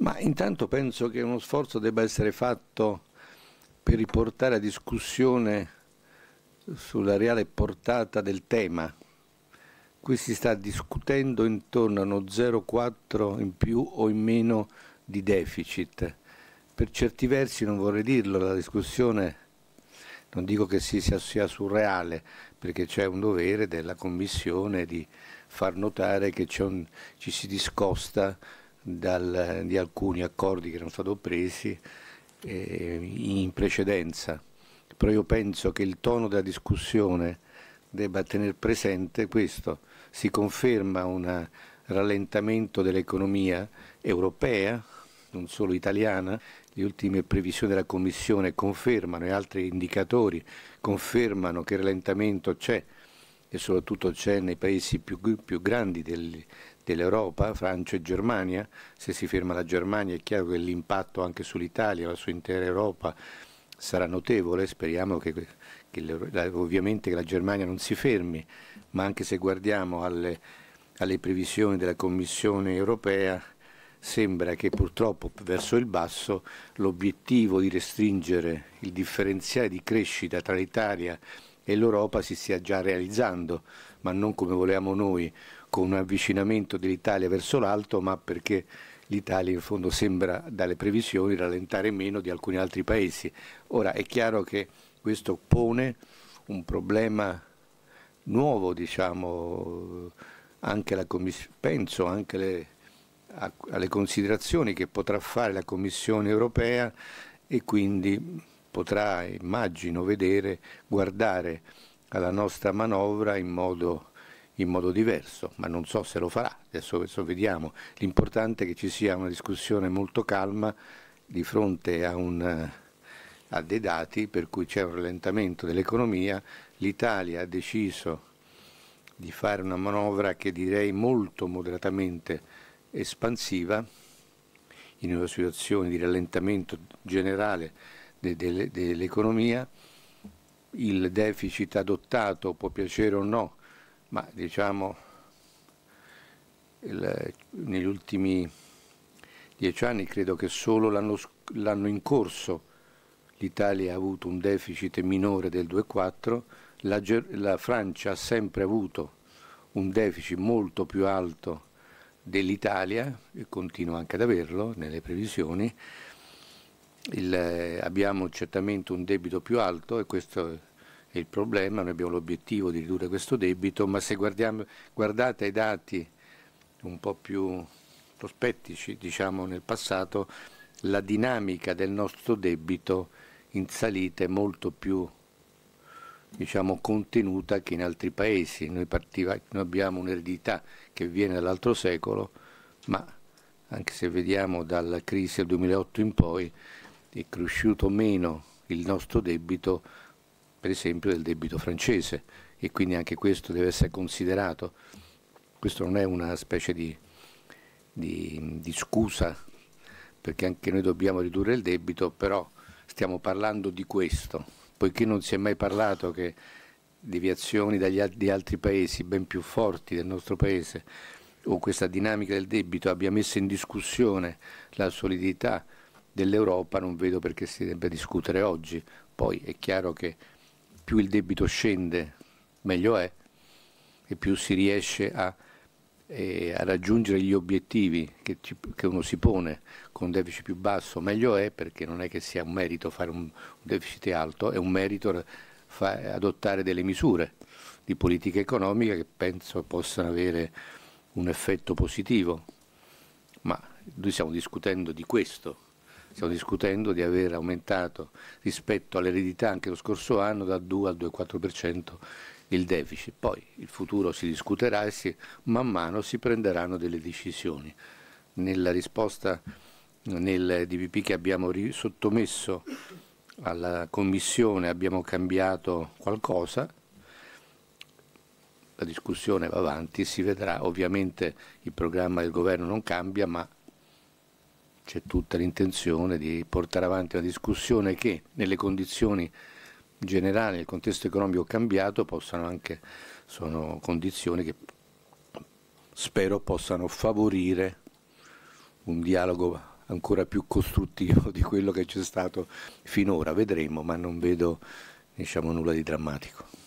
Ma intanto penso che uno sforzo debba essere fatto per riportare a discussione sulla reale portata del tema. Qui si sta discutendo intorno a uno 0,4 in più o in meno di deficit. Per certi versi, non vorrei dirlo, la discussione non dico che si sia, sia surreale, perché c'è un dovere della Commissione di far notare che un, ci si discosta dal, di alcuni accordi che erano stati presi eh, in precedenza. Però io penso che il tono della discussione debba tenere presente questo. Si conferma un rallentamento dell'economia europea, non solo italiana, le ultime previsioni della Commissione confermano e altri indicatori confermano che il rallentamento c'è e soprattutto c'è nei paesi più, più grandi del, dell'Europa, Francia e Germania, se si ferma la Germania è chiaro che l'impatto anche sull'Italia, la sua intera Europa sarà notevole, speriamo che, che ovviamente che la Germania non si fermi, ma anche se guardiamo alle, alle previsioni della Commissione europea sembra che purtroppo verso il basso l'obiettivo di restringere il differenziale di crescita tra l'Italia e l'Europa si stia già realizzando, ma non come volevamo noi, con un avvicinamento dell'Italia verso l'alto, ma perché l'Italia in fondo sembra dalle previsioni rallentare meno di alcuni altri paesi. Ora è chiaro che questo pone un problema nuovo, diciamo, anche la penso anche le, a, alle considerazioni che potrà fare la Commissione europea e quindi potrà, immagino, vedere, guardare alla nostra manovra in modo in modo diverso, ma non so se lo farà, adesso, adesso vediamo. L'importante è che ci sia una discussione molto calma di fronte a, un, eh, a dei dati per cui c'è un rallentamento dell'economia. L'Italia ha deciso di fare una manovra che direi molto moderatamente espansiva in una situazione di rallentamento generale dell'economia. Il deficit adottato può piacere o no, ma diciamo il, negli ultimi dieci anni credo che solo l'anno in corso l'Italia ha avuto un deficit minore del 2,4, la, la, Francia ha sempre avuto un deficit molto più alto dell'Italia e continua anche ad averlo nelle previsioni, il, abbiamo certamente un debito più alto e questo è il problema, noi abbiamo l'obiettivo di ridurre questo debito, ma se guardate ai dati un po' più prospettici, diciamo nel passato, la dinamica del nostro debito in salita è molto più diciamo, contenuta che in altri paesi. Noi, partiva, noi abbiamo un'eredità che viene dall'altro secolo, ma anche se vediamo dalla crisi del 2008 in poi è cresciuto meno il nostro debito per esempio del debito francese e quindi anche questo deve essere considerato. Questo non è una specie di, di, di scusa perché anche noi dobbiamo ridurre il debito, però stiamo parlando di questo, poiché non si è mai parlato che deviazioni dagli, di altri paesi ben più forti del nostro paese o questa dinamica del debito abbia messo in discussione la solidità dell'Europa, non vedo perché si debba discutere oggi. Poi è chiaro che più il debito scende, meglio è, e più si riesce a, eh, a raggiungere gli obiettivi che, ci, che, uno si pone con un deficit più basso, meglio è perché non è che sia un merito fare un deficit alto, è un merito adottare delle misure di politica economica che penso possano avere un effetto positivo. Ma noi stiamo discutendo di questo, stiamo discutendo di aver aumentato rispetto all'eredità anche lo scorso anno da 2 al 2,4% il deficit. Poi il futuro si discuterà e si, man mano si prenderanno delle decisioni. Nella risposta nel DPP che abbiamo sottomesso alla Commissione abbiamo cambiato qualcosa, la discussione va avanti, si vedrà, ovviamente il programma del governo non cambia, ma c'è tutta l'intenzione di portare avanti una discussione che nelle condizioni generali, nel contesto economico cambiato, possano anche, sono condizioni che spero possano favorire un dialogo ancora più costruttivo di quello che c'è stato finora. Vedremo, ma non vedo diciamo, nulla di drammatico.